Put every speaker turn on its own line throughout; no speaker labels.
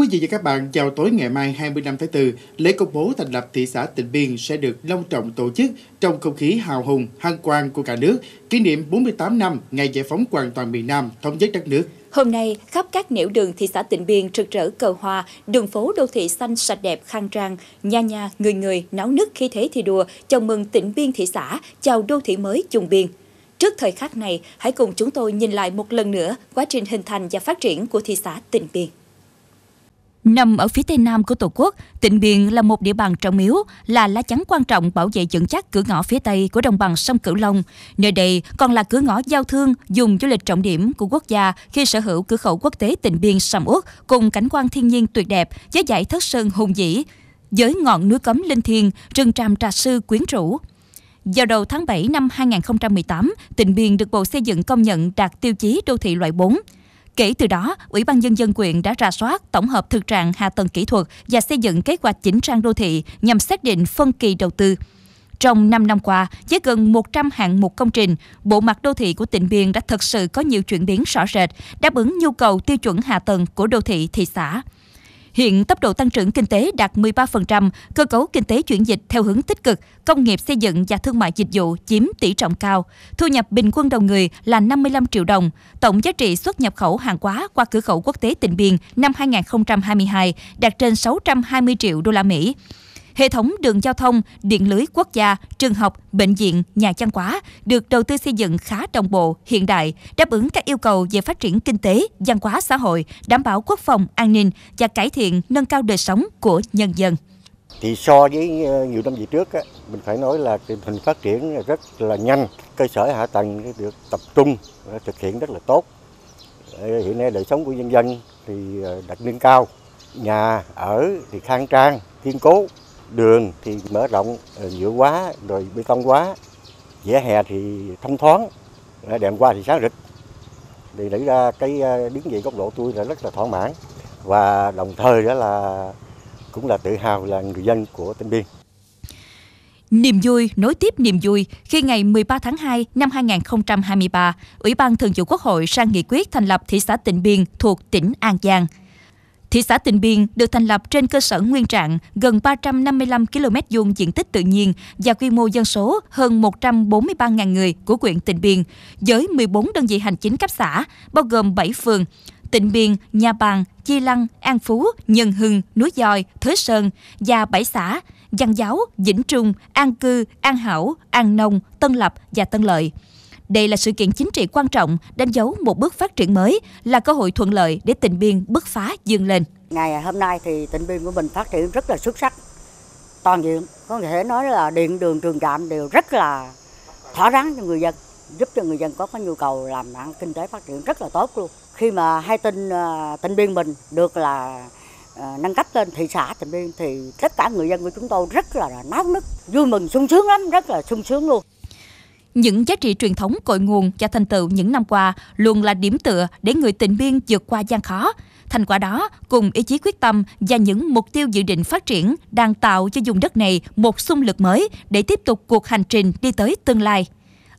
quý vị và các bạn, vào tối ngày mai 25 tháng 4, lễ công bố thành lập thị xã Tịnh Biên sẽ được long trọng tổ chức trong không khí hào hùng, hăng quang của cả nước, kỷ niệm 48 năm ngày giải phóng hoàn toàn miền Nam, thống nhất đất nước.
Hôm nay, khắp các nẻo đường thị xã Tịnh Biên rực rỡ cờ hoa, đường phố đô thị xanh sạch đẹp khang trang, nhà nhà, người người náo nức khi thế thì đùa chào mừng Tịnh Biên thị xã, chào đô thị mới trùng Biên. Trước thời khắc này, hãy cùng chúng tôi nhìn lại một lần nữa quá trình hình thành và phát triển của thị xã Tịnh Biên. Nằm ở phía tây nam của Tổ quốc, tỉnh Biên là một địa bàn trọng yếu, là lá chắn quan trọng bảo vệ vững chắc cửa ngõ phía tây của đồng bằng sông Cửu Long. Nơi đây còn là cửa ngõ giao thương dùng du lịch trọng điểm của quốc gia khi sở hữu cửa khẩu quốc tế tỉnh Biên sầm uất cùng cảnh quan thiên nhiên tuyệt đẹp với dãy thất sơn hùng dĩ, với ngọn núi cấm linh thiêng, rừng tràm trà sư quyến rũ. Vào đầu tháng 7 năm 2018, tỉnh Biên được Bộ Xây dựng công nhận đạt tiêu chí đô thị loại 4. Kể từ đó, Ủy ban Nhân dân quyện đã ra soát, tổng hợp thực trạng hạ tầng kỹ thuật và xây dựng kế hoạch chỉnh trang đô thị nhằm xác định phân kỳ đầu tư. Trong 5 năm qua, với gần 100 hạng mục công trình, bộ mặt đô thị của tỉnh Biên đã thực sự có nhiều chuyển biến rõ rệt, đáp ứng nhu cầu tiêu chuẩn hạ tầng của đô thị thị xã. Hiện tốc độ tăng trưởng kinh tế đạt 13%, cơ cấu kinh tế chuyển dịch theo hướng tích cực, công nghiệp xây dựng và thương mại dịch vụ chiếm tỷ trọng cao. Thu nhập bình quân đầu người là 55 triệu đồng. Tổng giá trị xuất nhập khẩu hàng hóa qua cửa khẩu quốc tế tỉnh Biên năm 2022 đạt trên 620 triệu đô la Mỹ. Hệ thống đường giao thông, điện lưới quốc gia, trường học, bệnh viện, nhà văn hóa được đầu tư xây dựng khá đồng bộ, hiện đại, đáp ứng các yêu cầu về phát triển kinh tế, văn hóa xã hội, đảm bảo quốc phòng, an ninh và cải thiện nâng cao đời sống của nhân dân.
Thì so với ờ, nhiều năm về trước, á, mình phải nói là tình hình phát triển rất là nhanh, cơ sở hạ tầng được tập trung, ờ, thực hiện rất là tốt. Ờ, hiện nay đời sống của nhân dân thì đạt nâng cao, nhà ở thì khang trang, kiên cố, đường thì mở rộng ờ, nhựa quá rồi bê tông quá vỉa hè thì thông thoáng ờ, đèn qua thì sáng rực thì nghĩ ra cái ờ, đứng về góc độ tôi là rất là thỏa mãn và đồng thời đó là cũng là tự hào là người dân của tỉnh Biên.
Niềm vui, nối tiếp niềm vui khi ngày 13 tháng 2 năm 2023, Ủy ban Thường vụ Quốc hội sang nghị quyết thành lập thị xã Tịnh Biên thuộc tỉnh An Giang – Thị xã Tịnh Biên được thành lập trên cơ sở nguyên trạng gần 355 km vuông diện tích tự nhiên và quy mô dân số hơn 143.000 người của huyện Tịnh Biên, với 14 đơn vị hành chính cấp xã, bao gồm 7 phường, Tịnh Biên, Nhà Bàn, Chi Lăng, An Phú, Nhân Hưng, Núi Dòi, Thới Sơn và 7 xã Giang Giáo, Vĩnh Trung, An Cư, An Hảo, An Nông, Tân Lập và Tân Lợi. Đây là sự kiện chính trị quan trọng, đánh dấu một bước phát triển mới, là cơ hội thuận lợi để tỉnh Biên bứt phá dương lên.
Ngày hôm nay thì tỉnh Biên của mình phát triển rất là xuất sắc, toàn diện, có thể nói là điện đường trường trạm đều rất là thỏa đáng cho người dân giúp cho người dân có cái nhu cầu làm ăn kinh tế phát triển rất là tốt luôn. Khi mà hai tin, à, tỉnh biên mình được là à, nâng cấp lên thị xã tỉnh biên thì tất cả người dân của chúng tôi rất là
náo nức, vui mừng sung sướng lắm, rất là sung sướng luôn. Những giá trị truyền thống cội nguồn và thành tựu những năm qua luôn là điểm tựa để người tình biên vượt qua gian khó. Thành quả đó cùng ý chí quyết tâm và những mục tiêu dự định phát triển đang tạo cho vùng đất này một xung lực mới để tiếp tục cuộc hành trình đi tới tương lai.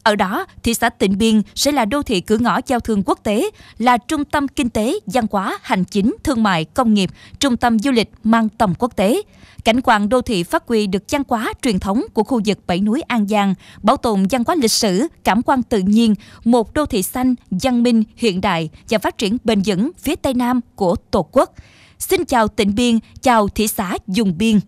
Ở đó, thị xã Tịnh Biên sẽ là đô thị cửa ngõ giao thương quốc tế, là trung tâm kinh tế, văn hóa, hành chính, thương mại, công nghiệp, trung tâm du lịch mang tầm quốc tế. Cảnh quan đô thị phát huy được văn hóa truyền thống của khu vực Bảy Núi An Giang, bảo tồn văn hóa lịch sử, cảm quan tự nhiên, một đô thị xanh, văn minh, hiện đại và phát triển bền vững phía Tây Nam của Tổ quốc. Xin chào Tịnh Biên, chào thị xã Dùng biên.